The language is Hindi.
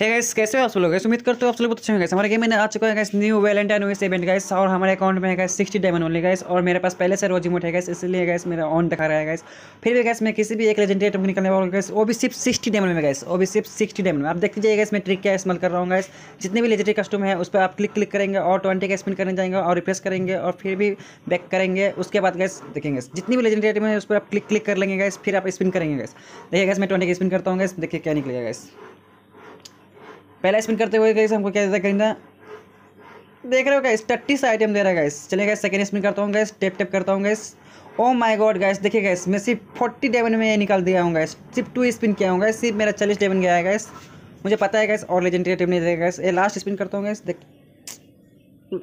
है गाइस कैसे हो आप लोग उम्मीद करते हो आप लोग बहुत अच्छे होंगे हमारे गेम में आ चुका है guys new Valentine's event guys और हमारे अकाउंट में है guys sixty diamond only guys और मेरे पास पहले से रोजी इमोट है गाइस इसलिए गाइस मेरा ऑन दिखा रहा है गाइस फिर भी गाइस मैं किसी भी एक लेजेंडरी आइटम निकलने वाला गाइस वो भी सिर्फ सिक्सटी डायमंड में गाइस वो भी सिर्फ सिक्सटी डायमंड में आप देख लीजिए गाइस मैं ट्रिक क्या इस्तेमाल कर रहा हूँ गाइस जितने भी लेजेंडरी कस्टम है उस पर आप क्लिक क्लिक करेंगे और ट्वेंटी का स्पिन करने जाएंगे और रिफ्रेश करेंगे और फिर भी बैक करेंगे उसके बाद गैस देखेंगे जितनी भी लेजेंडरी आइटम है उस पर आप क्लिक क्लिक कर लेंगे गैस फिर आप स्पिन करेंगे गैस देखिए गैस मैं ट्वेंटी का स्पिन करता हूँ गैस देखिए क्या निकलेगा गैस पहला स्पिन करते हुए गैस हमको क्या देता है देख रहे हो गाइस टट्टी सा आइटम दे रहा है गैस चले गए सेकेंड स्पिन करता हूँ गैस टेप टेप करता हूँ guys oh my God guys देखिए गैस मैं सिर्फ फोर्टी डेवन में निकाल दिया हूँ गैस सिर्फ टू स्पिन किया हूँ गैस सिर्फ मेरा चालीस डेवन गया है गैस मुझे पता है गैस और लेजेंडरी टीम नहीं देगा गैस ये लास्ट स्पिन करता हूँ गैस देख